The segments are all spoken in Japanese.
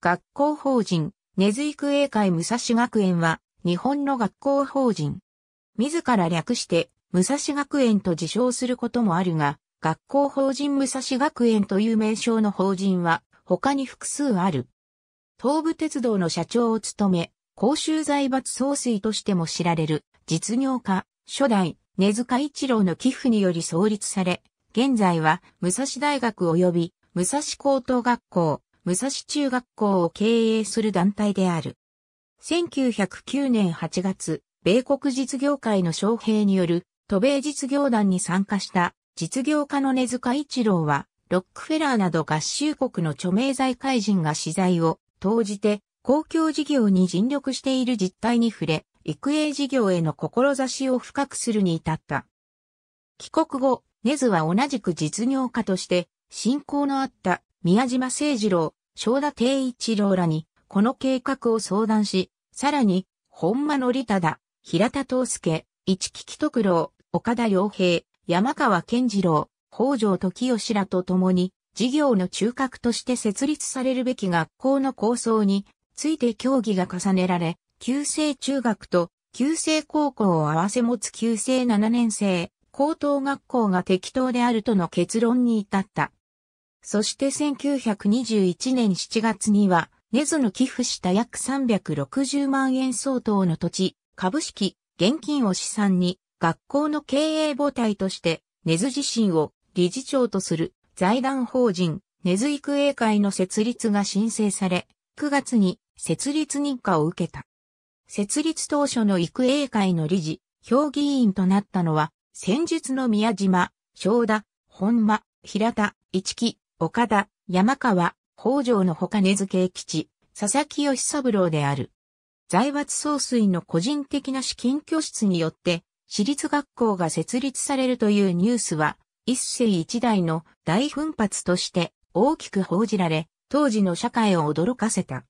学校法人、根津育英会武蔵学園は、日本の学校法人。自ら略して、武蔵学園と自称することもあるが、学校法人武蔵学園という名称の法人は、他に複数ある。東武鉄道の社長を務め、公衆財閥総帥としても知られる、実業家、初代、根塚一郎の寄付により創立され、現在は、武蔵大学及び、武蔵高等学校、武蔵中学校を経営する団体である。1909年8月、米国実業界の将兵による都米実業団に参加した実業家の根塚一郎は、ロックフェラーなど合衆国の著名財界人が資材を投じて公共事業に尽力している実態に触れ、育英事業への志を深くするに至った。帰国後、根津は同じく実業家として、信仰のあった宮島誠二郎、正田定一郎らに、この計画を相談し、さらに、本間則忠、平田東介、市木木徳郎、岡田洋平、山川健次郎、北条時義らと共に、事業の中核として設立されるべき学校の構想について協議が重ねられ、旧制中学と旧制高校を合わせ持つ旧制7年生、高等学校が適当であるとの結論に至った。そして1921年7月には、根津の寄付した約360万円相当の土地、株式、現金を資産に、学校の経営母体として、根津自身を理事長とする財団法人、根津育英会の設立が申請され、9月に設立認可を受けた。設立当初の育英会の理事、評議員となったのは、先日の宮島、正田、本間、平田、市木、岡田、山川、北条の他根津慶吉、佐々木義三郎である。財閥総帥の個人的な資金拠出によって、私立学校が設立されるというニュースは、一世一代の大奮発として大きく報じられ、当時の社会を驚かせた。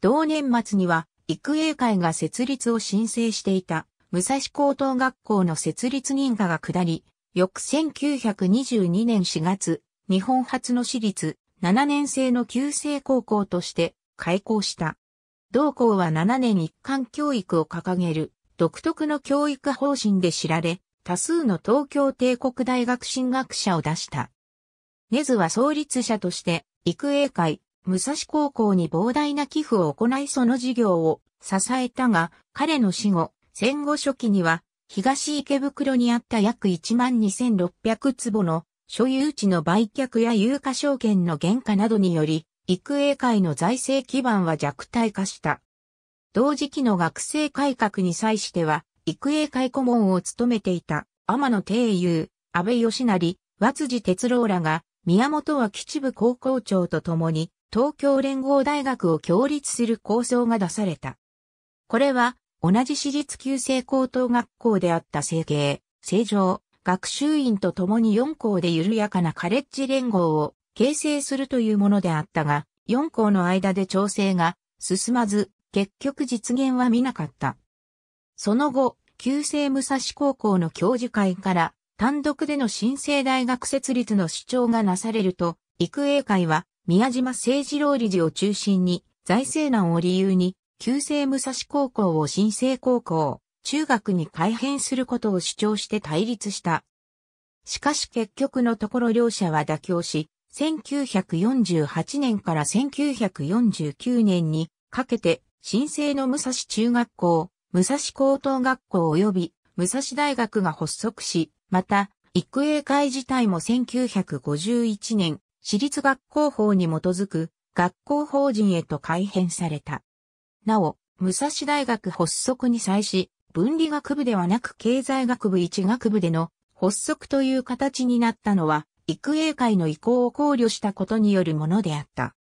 同年末には、育英会が設立を申請していた、武蔵高等学校の設立認可が下り、翌1922年4月、日本初の私立7年生の旧制高校として開校した。同校は7年一貫教育を掲げる独特の教育方針で知られ、多数の東京帝国大学進学者を出した。根津は創立者として、育英会、武蔵高校に膨大な寄付を行いその事業を支えたが、彼の死後、戦後初期には、東池袋にあった約12,600坪の所有地の売却や有価証券の減価などにより、育英会の財政基盤は弱体化した。同時期の学生改革に際しては、育英会顧問を務めていた天野定優、安倍義成、和辻哲郎らが、宮本は基地部高校長と共に、東京連合大学を協立する構想が出された。これは、同じ私立旧制高等学校であった成形、成城、学習院と共に4校で緩やかなカレッジ連合を形成するというものであったが、4校の間で調整が進まず、結局実現は見なかった。その後、旧制武蔵高校の教授会から単独での新生大学設立の主張がなされると、育英会は宮島誠二郎理事を中心に財政難を理由に、旧制武蔵高校を新生高校、中学に改変することを主張して対立した。しかし結局のところ両者は妥協し、1948年から1949年にかけて、新生の武蔵中学校、武蔵高等学校及び武蔵大学が発足し、また、育英会自体も1951年、私立学校法に基づく学校法人へと改変された。なお、武蔵大学発足に際し、分理学部ではなく経済学部一学部での発足という形になったのは、育英会の意向を考慮したことによるものであった。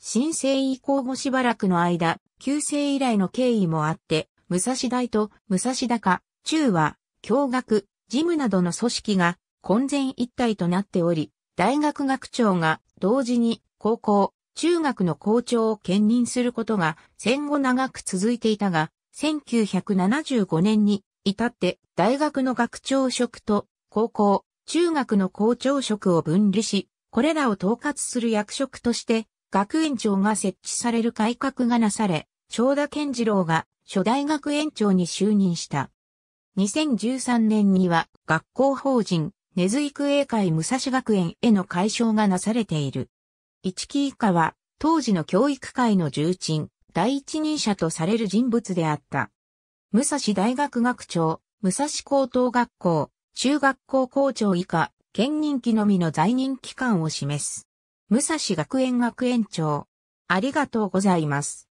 新生以降後しばらくの間、旧制以来の経緯もあって、武蔵大と武蔵高、中和、教学、事務などの組織が混然一体となっており、大学学長が同時に高校、中学の校長を兼任することが戦後長く続いていたが、1975年に至って大学の学長職と高校、中学の校長職を分離し、これらを統括する役職として学園長が設置される改革がなされ、長田健次郎が初大学園長に就任した。2013年には学校法人根津育英会武蔵学園への解消がなされている。一木以下は当時の教育界の重鎮、第一人者とされる人物であった。武蔵大学学長、武蔵高等学校、中学校校長以下、兼任期のみの在任期間を示す。武蔵学園学園長。ありがとうございます。